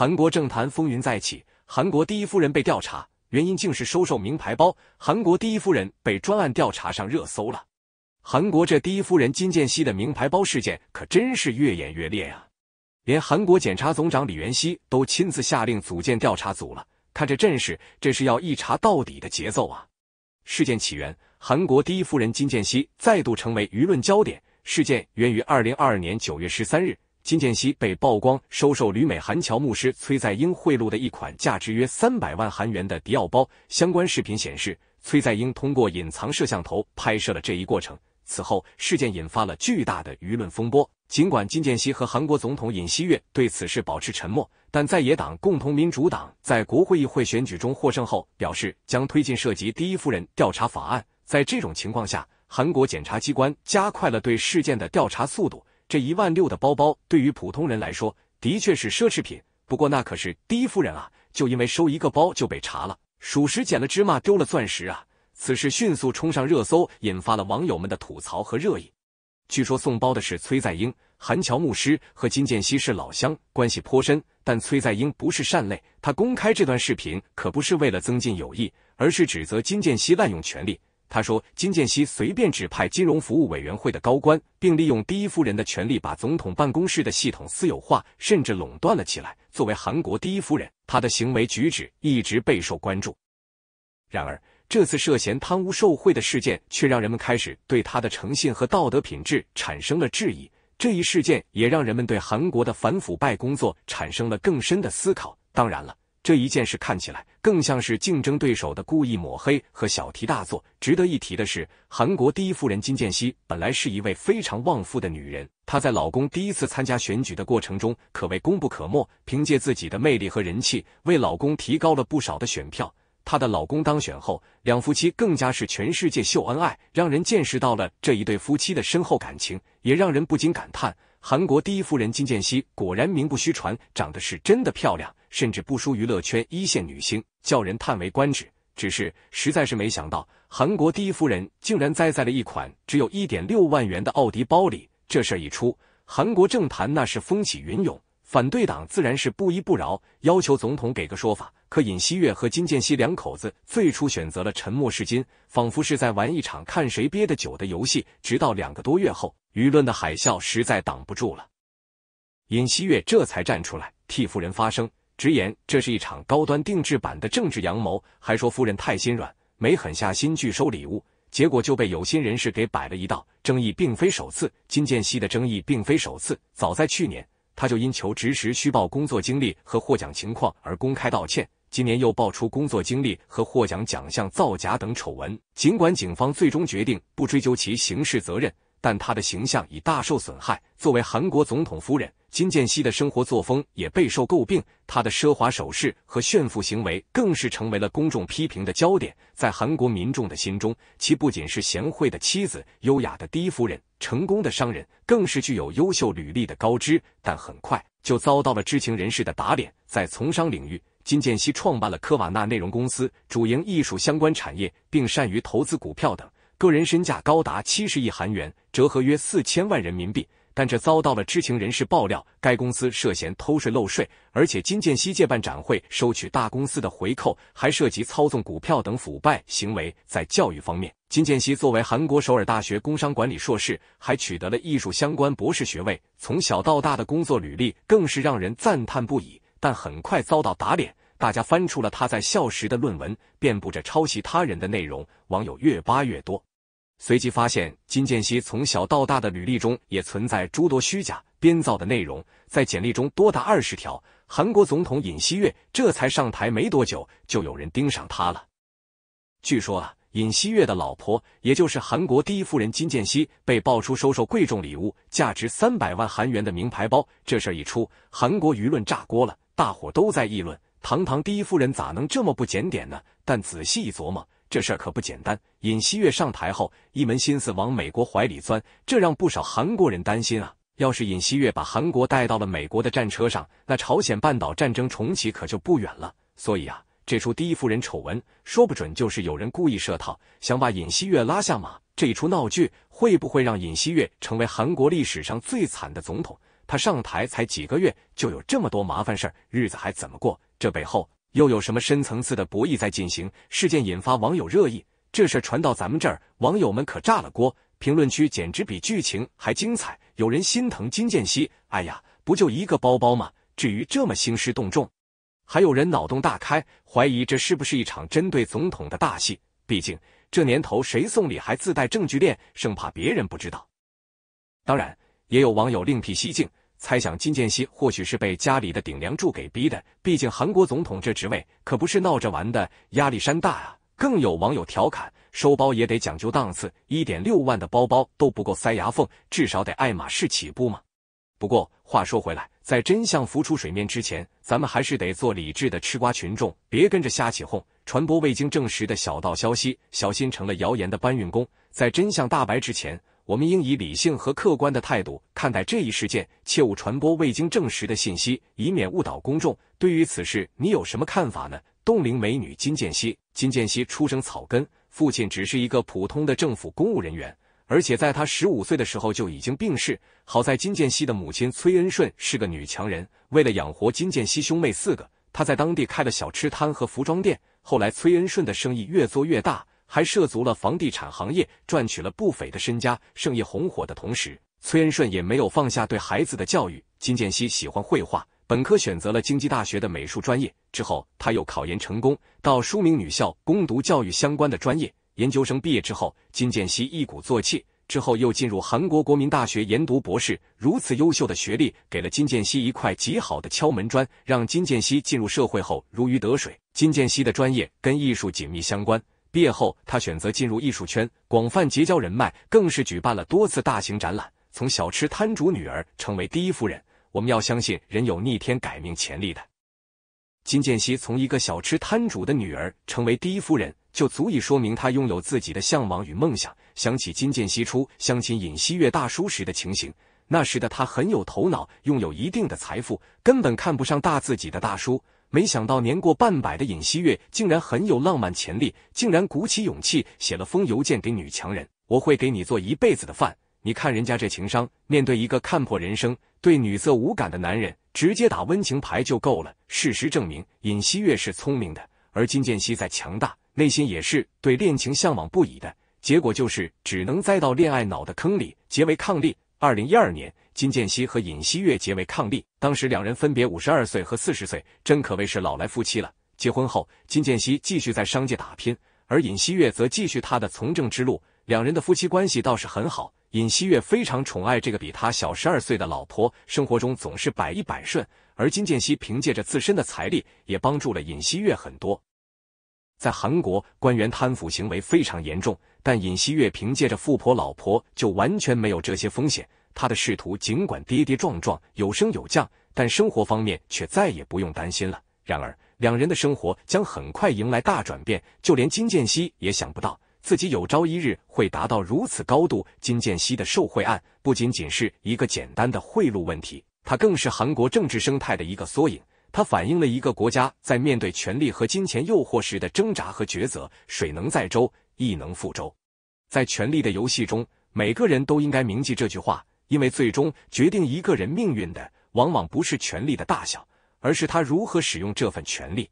韩国政坛风云再起，韩国第一夫人被调查，原因竟是收受名牌包。韩国第一夫人被专案调查上热搜了。韩国这第一夫人金建熙的名牌包事件可真是越演越烈啊！连韩国检察总长李元熙都亲自下令组建调查组了，看这阵势，这是要一查到底的节奏啊！事件起源：韩国第一夫人金建熙再度成为舆论焦点。事件源于二零二二年九月十三日。金建熙被曝光收受旅美韩侨牧师崔在英贿赂的一款价值约三百万韩元的迪奥包。相关视频显示，崔在英通过隐藏摄像头拍摄了这一过程。此后，事件引发了巨大的舆论风波。尽管金建熙和韩国总统尹锡悦对此事保持沉默，但在野党共同民主党在国会议会选举中获胜后，表示将推进涉及第一夫人调查法案。在这种情况下，韩国检察机关加快了对事件的调查速度。这一万六的包包对于普通人来说的确是奢侈品，不过那可是第一夫人啊！就因为收一个包就被查了，属实捡了芝麻丢了钻石啊！此事迅速冲上热搜，引发了网友们的吐槽和热议。据说送包的是崔在英、韩乔牧师和金建熙是老乡，关系颇深。但崔在英不是善类，他公开这段视频可不是为了增进友谊，而是指责金建熙滥用权力。他说，金建熙随便指派金融服务委员会的高官，并利用第一夫人的权利把总统办公室的系统私有化，甚至垄断了起来。作为韩国第一夫人，她的行为举止一直备受关注。然而，这次涉嫌贪污受贿的事件却让人们开始对她的诚信和道德品质产生了质疑。这一事件也让人们对韩国的反腐败工作产生了更深的思考。当然了。这一件事看起来更像是竞争对手的故意抹黑和小题大做。值得一提的是，韩国第一夫人金建熙本来是一位非常旺夫的女人，她在老公第一次参加选举的过程中可谓功不可没，凭借自己的魅力和人气为老公提高了不少的选票。她的老公当选后，两夫妻更加是全世界秀恩爱，让人见识到了这一对夫妻的深厚感情，也让人不禁感叹。韩国第一夫人金建熙果然名不虚传，长得是真的漂亮，甚至不输娱乐圈一线女星，叫人叹为观止。只是实在是没想到，韩国第一夫人竟然栽在了一款只有一点六万元的奥迪包里。这事儿一出，韩国政坛那是风起云涌。反对党自然是不依不饶，要求总统给个说法。可尹锡悦和金建熙两口子最初选择了沉默是金，仿佛是在玩一场看谁憋得久的游戏。直到两个多月后，舆论的海啸实在挡不住了，尹锡悦这才站出来替夫人发声，直言这是一场高端定制版的政治阳谋，还说夫人太心软，没狠下心拒收礼物，结果就被有心人士给摆了一道。争议并非首次，金建熙的争议并非首次，早在去年。他就因求职时虚报工作经历和获奖情况而公开道歉。今年又爆出工作经历和获奖奖项造假等丑闻。尽管警方最终决定不追究其刑事责任。但他的形象已大受损害。作为韩国总统夫人，金建熙的生活作风也备受诟病。他的奢华首饰和炫富行为更是成为了公众批评的焦点。在韩国民众的心中，其不仅是贤惠的妻子、优雅的第一夫人、成功的商人，更是具有优秀履历的高知。但很快就遭到了知情人士的打脸。在从商领域，金建熙创办了科瓦纳内容公司，主营艺术相关产业，并善于投资股票等。个人身价高达七十亿韩元，折合约四千万人民币。但这遭到了知情人士爆料，该公司涉嫌偷税漏税，而且金建熙借办展会收取大公司的回扣，还涉及操纵股票等腐败行为。在教育方面，金建熙作为韩国首尔大学工商管理硕士，还取得了艺术相关博士学位。从小到大的工作履历更是让人赞叹不已。但很快遭到打脸，大家翻出了他在校时的论文，遍布着抄袭他人的内容。网友越扒越多。随即发现，金建熙从小到大的履历中也存在诸多虚假编造的内容，在简历中多达二十条。韩国总统尹锡月这才上台没多久，就有人盯上他了。据说啊，尹锡月的老婆，也就是韩国第一夫人金建熙，被爆出收受贵重礼物，价值三百万韩元的名牌包。这事儿一出，韩国舆论炸锅了，大伙都在议论：堂堂第一夫人咋能这么不检点呢？但仔细一琢磨。这事儿可不简单。尹锡悦上台后，一门心思往美国怀里钻，这让不少韩国人担心啊。要是尹锡悦把韩国带到了美国的战车上，那朝鲜半岛战争重启可就不远了。所以啊，这出第一夫人丑闻，说不准就是有人故意设套，想把尹锡悦拉下马。这一出闹剧，会不会让尹锡悦成为韩国历史上最惨的总统？他上台才几个月，就有这么多麻烦事儿，日子还怎么过？这背后……又有什么深层次的博弈在进行？事件引发网友热议，这事传到咱们这儿，网友们可炸了锅，评论区简直比剧情还精彩。有人心疼金建熙，哎呀，不就一个包包吗？至于这么兴师动众？还有人脑洞大开，怀疑这是不是一场针对总统的大戏？毕竟这年头，谁送礼还自带证据链，生怕别人不知道。当然，也有网友另辟蹊径。猜想金建熙或许是被家里的顶梁柱给逼的，毕竟韩国总统这职位可不是闹着玩的，压力山大啊。更有网友调侃，收包也得讲究档次，一点六万的包包都不够塞牙缝，至少得爱马仕起步嘛。不过话说回来，在真相浮出水面之前，咱们还是得做理智的吃瓜群众，别跟着瞎起哄，传播未经证实的小道消息，小心成了谣言的搬运工。在真相大白之前。我们应以理性和客观的态度看待这一事件，切勿传播未经证实的信息，以免误导公众。对于此事，你有什么看法呢？冻龄美女金建希，金建希出生草根，父亲只是一个普通的政府公务人员，而且在她十五岁的时候就已经病逝。好在金建希的母亲崔恩顺是个女强人，为了养活金建希兄妹四个，她在当地开了小吃摊和服装店。后来崔恩顺的生意越做越大。还涉足了房地产行业，赚取了不菲的身家。生意红火的同时，崔恩顺也没有放下对孩子的教育。金建熙喜欢绘画，本科选择了经济大学的美术专业，之后他又考研成功，到书明女校攻读教育相关的专业。研究生毕业之后，金建熙一鼓作气，之后又进入韩国国民大学研读博士。如此优秀的学历，给了金建熙一块极好的敲门砖，让金建熙进入社会后如鱼得水。金建熙的专业跟艺术紧密相关。毕业后，他选择进入艺术圈，广泛结交人脉，更是举办了多次大型展览。从小吃摊主女儿成为第一夫人，我们要相信人有逆天改命潜力的。金建希从一个小吃摊主的女儿成为第一夫人，就足以说明他拥有自己的向往与梦想。想起金建希出相亲尹锡月大叔时的情形，那时的他很有头脑，拥有一定的财富，根本看不上大自己的大叔。没想到年过半百的尹锡月竟然很有浪漫潜力，竟然鼓起勇气写了封邮件给女强人：“我会给你做一辈子的饭。”你看人家这情商，面对一个看破人生、对女色无感的男人，直接打温情牌就够了。事实证明，尹锡月是聪明的，而金建希再强大，内心也是对恋情向往不已的。结果就是只能栽到恋爱脑的坑里，结为伉俪。二零一二年，金建熙和尹锡悦结为伉俪。当时两人分别五十二岁和四十岁，真可谓是老来夫妻了。结婚后，金建熙继续在商界打拼，而尹锡悦则继续他的从政之路。两人的夫妻关系倒是很好，尹锡悦非常宠爱这个比他小十二岁的老婆，生活中总是百依百顺。而金建熙凭借着自身的财力，也帮助了尹锡悦很多。在韩国，官员贪腐行为非常严重，但尹锡月凭借着富婆老婆，就完全没有这些风险。他的仕途尽管跌跌撞撞，有升有降，但生活方面却再也不用担心了。然而，两人的生活将很快迎来大转变。就连金建熙也想不到，自己有朝一日会达到如此高度。金建熙的受贿案不仅仅是一个简单的贿赂问题，他更是韩国政治生态的一个缩影。它反映了一个国家在面对权力和金钱诱惑时的挣扎和抉择。水能载舟，亦能覆舟。在权力的游戏中，每个人都应该铭记这句话，因为最终决定一个人命运的，往往不是权力的大小，而是他如何使用这份权力。